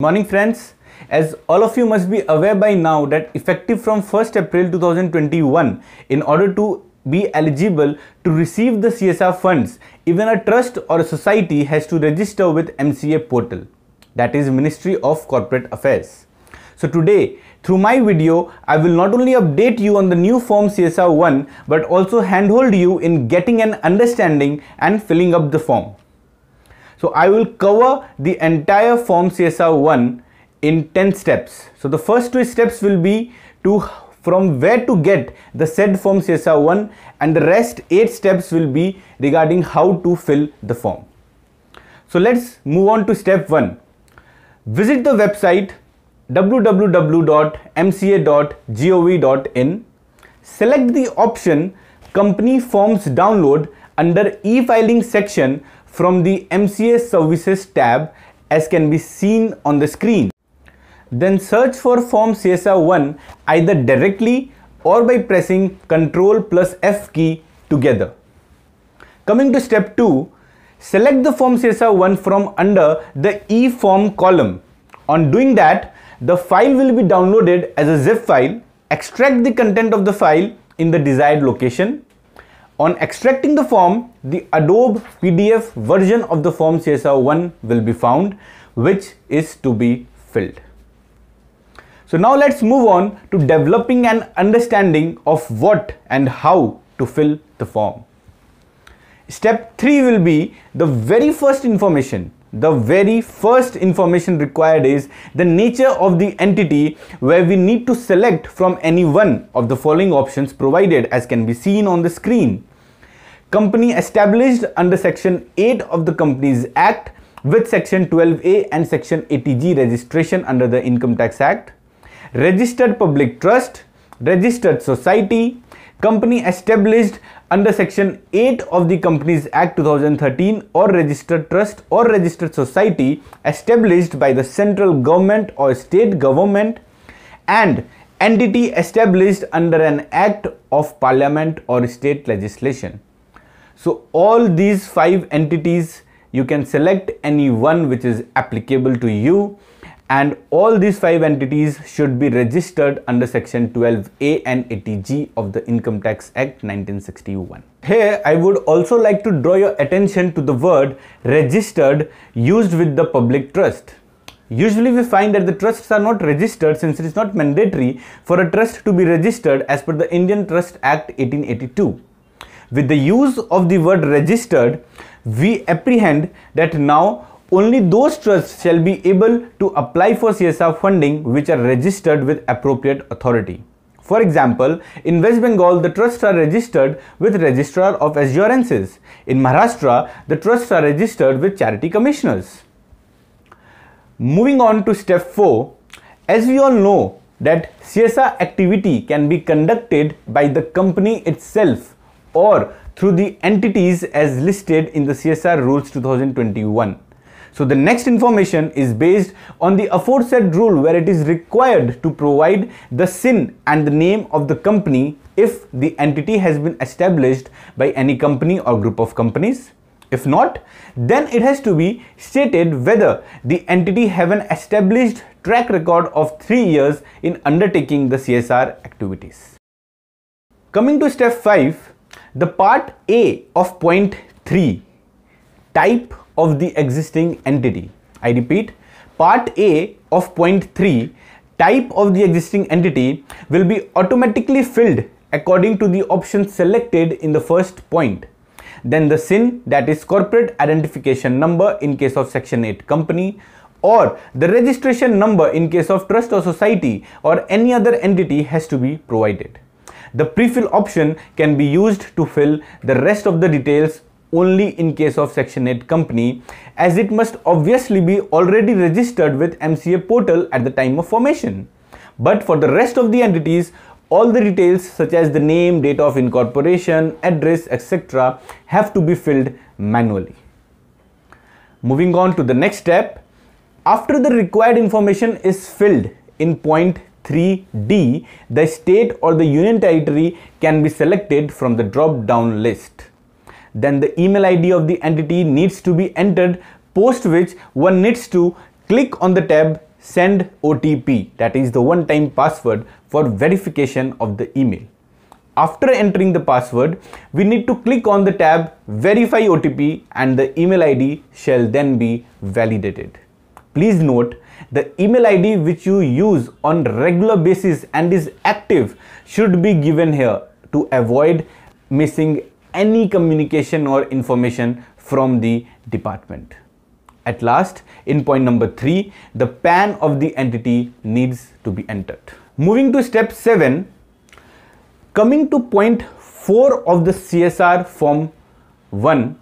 Morning friends, as all of you must be aware by now that effective from 1st April 2021, in order to be eligible to receive the CSR funds, even a trust or a society has to register with MCA portal, that is Ministry of Corporate Affairs. So today, through my video, I will not only update you on the new form CSR 1, but also handhold you in getting an understanding and filling up the form. So I will cover the entire form CSR 1 in 10 steps. So the first two steps will be to from where to get the said form CSR 1 and the rest 8 steps will be regarding how to fill the form. So let's move on to step 1. Visit the website www.mca.gov.in. Select the option Company Forms Download under e-filing section from the MCA services tab as can be seen on the screen. Then search for form CSR1 either directly or by pressing Ctrl plus F key together. Coming to step 2, select the form CSR1 from under the e-form column. On doing that, the file will be downloaded as a zip file. Extract the content of the file in the desired location on extracting the form, the Adobe PDF version of the form CSR1 will be found, which is to be filled. So now let's move on to developing an understanding of what and how to fill the form. Step 3 will be the very first information. The very first information required is the nature of the entity where we need to select from any one of the following options provided as can be seen on the screen company established under section 8 of the companies act with section 12a and section 80g registration under the income tax act registered public trust registered society company established under section 8 of the companies act 2013 or registered trust or registered society established by the central government or state government and entity established under an act of parliament or state legislation so all these five entities, you can select any one which is applicable to you and all these five entities should be registered under section 12a and 80g of the income tax act 1961 here i would also like to draw your attention to the word registered used with the public trust usually we find that the trusts are not registered since it is not mandatory for a trust to be registered as per the indian trust act 1882 with the use of the word registered, we apprehend that now only those trusts shall be able to apply for CSR funding which are registered with appropriate authority. For example, in West Bengal, the trusts are registered with Registrar of Assurances. In Maharashtra, the trusts are registered with Charity Commissioners. Moving on to step 4, as we all know that CSR activity can be conducted by the company itself or through the entities as listed in the CSR rules 2021. So the next information is based on the aforesaid rule where it is required to provide the SIN and the name of the company if the entity has been established by any company or group of companies. If not, then it has to be stated whether the entity have an established track record of 3 years in undertaking the CSR activities. Coming to step 5, the part A of point 3 type of the existing entity. I repeat part A of point 3 type of the existing entity will be automatically filled according to the option selected in the first point. Then the SIN that is corporate identification number in case of section 8 company or the registration number in case of trust or society or any other entity has to be provided. The pre-fill option can be used to fill the rest of the details only in case of Section 8 company as it must obviously be already registered with MCA portal at the time of formation. But for the rest of the entities, all the details such as the name, date of incorporation, address, etc. have to be filled manually. Moving on to the next step. After the required information is filled in point 3D, the state or the union territory can be selected from the drop-down list. Then the email ID of the entity needs to be entered, post which one needs to click on the tab send OTP that is the one-time password for verification of the email. After entering the password, we need to click on the tab verify OTP and the email ID shall then be validated. Please note the email ID which you use on regular basis and is active should be given here to avoid missing any communication or information from the department. At last, in point number 3, the PAN of the entity needs to be entered. Moving to step 7, coming to point 4 of the CSR form 1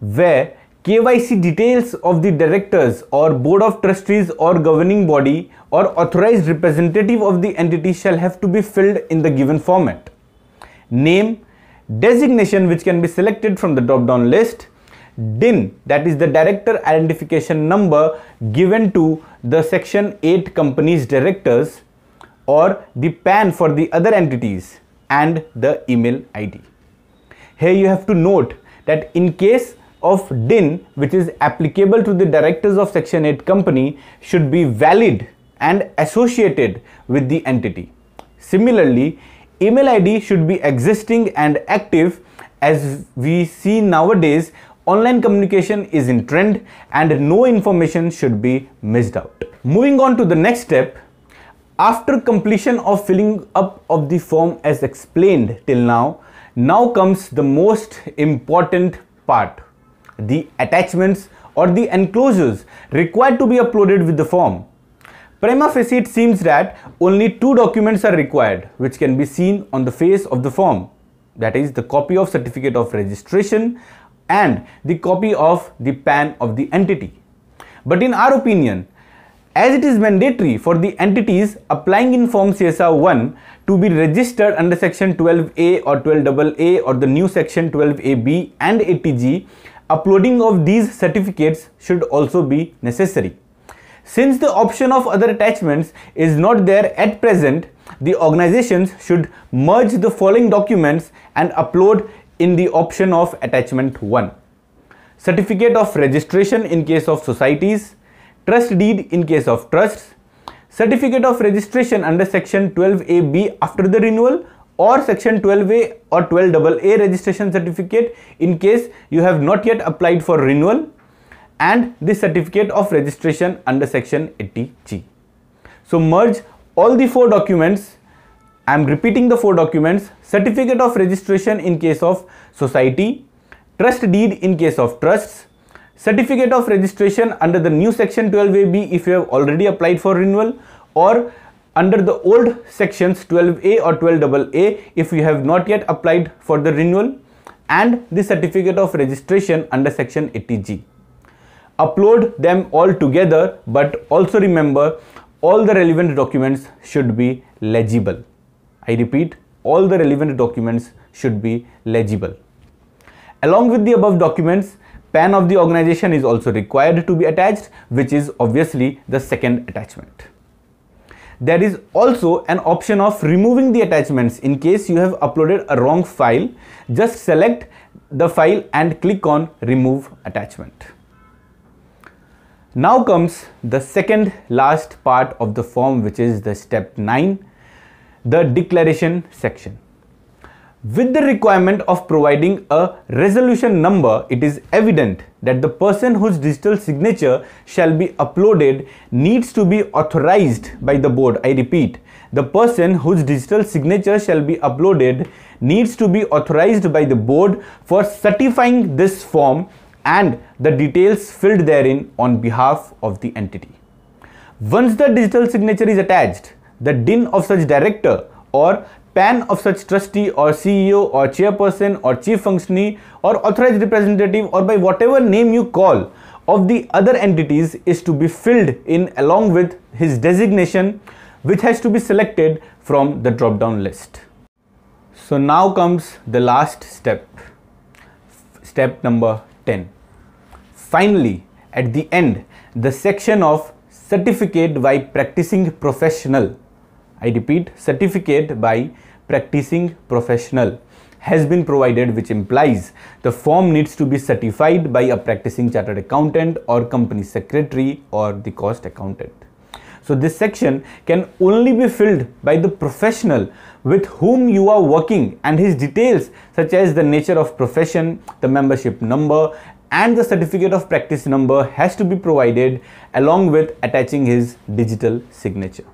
where KYC details of the directors or board of trustees or governing body or authorized representative of the entity shall have to be filled in the given format. Name, designation which can be selected from the drop down list, DIN that is the director identification number given to the section 8 company's directors or the PAN for the other entities and the email ID. Here you have to note that in case of DIN which is applicable to the directors of Section 8 company should be valid and associated with the entity. Similarly, email ID should be existing and active as we see nowadays online communication is in trend and no information should be missed out. Moving on to the next step, after completion of filling up of the form as explained till now, now comes the most important part the attachments or the enclosures required to be uploaded with the form. Prima facie it seems that only two documents are required which can be seen on the face of the form that is the copy of certificate of registration and the copy of the PAN of the entity. But in our opinion, as it is mandatory for the entities applying in Form CSR 1 to be registered under Section 12A or 12AA or the new Section 12AB and 80G uploading of these certificates should also be necessary. Since the option of other attachments is not there at present, the organizations should merge the following documents and upload in the option of attachment 1. Certificate of registration in case of societies, trust deed in case of trusts, certificate of registration under section 12AB after the renewal or section 12A or 12AA registration certificate in case you have not yet applied for renewal and the certificate of registration under section 80G. So merge all the four documents. I am repeating the four documents. Certificate of registration in case of society, trust deed in case of trusts, certificate of registration under the new section 12AB if you have already applied for renewal or under the old sections 12A or 12AA if you have not yet applied for the renewal and the certificate of registration under section 80G. Upload them all together but also remember all the relevant documents should be legible. I repeat, all the relevant documents should be legible. Along with the above documents, PAN of the organization is also required to be attached which is obviously the second attachment there is also an option of removing the attachments in case you have uploaded a wrong file just select the file and click on remove attachment now comes the second last part of the form which is the step 9 the declaration section with the requirement of providing a resolution number, it is evident that the person whose digital signature shall be uploaded needs to be authorized by the board. I repeat, the person whose digital signature shall be uploaded needs to be authorized by the board for certifying this form and the details filled therein on behalf of the entity. Once the digital signature is attached, the DIN of such director or span of such trustee or CEO or chairperson or chief functionary or authorized representative or by whatever name you call of the other entities is to be filled in along with his designation which has to be selected from the drop down list. So now comes the last step, step number 10. Finally, at the end, the section of certificate by practicing professional I repeat, certificate by practicing professional has been provided which implies the form needs to be certified by a practicing chartered accountant or company secretary or the cost accountant. So this section can only be filled by the professional with whom you are working and his details such as the nature of profession, the membership number and the certificate of practice number has to be provided along with attaching his digital signature.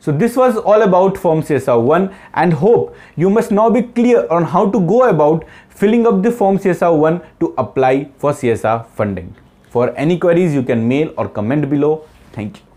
So this was all about Form CSR 1 and hope you must now be clear on how to go about filling up the Form CSR 1 to apply for CSR funding. For any queries you can mail or comment below. Thank you.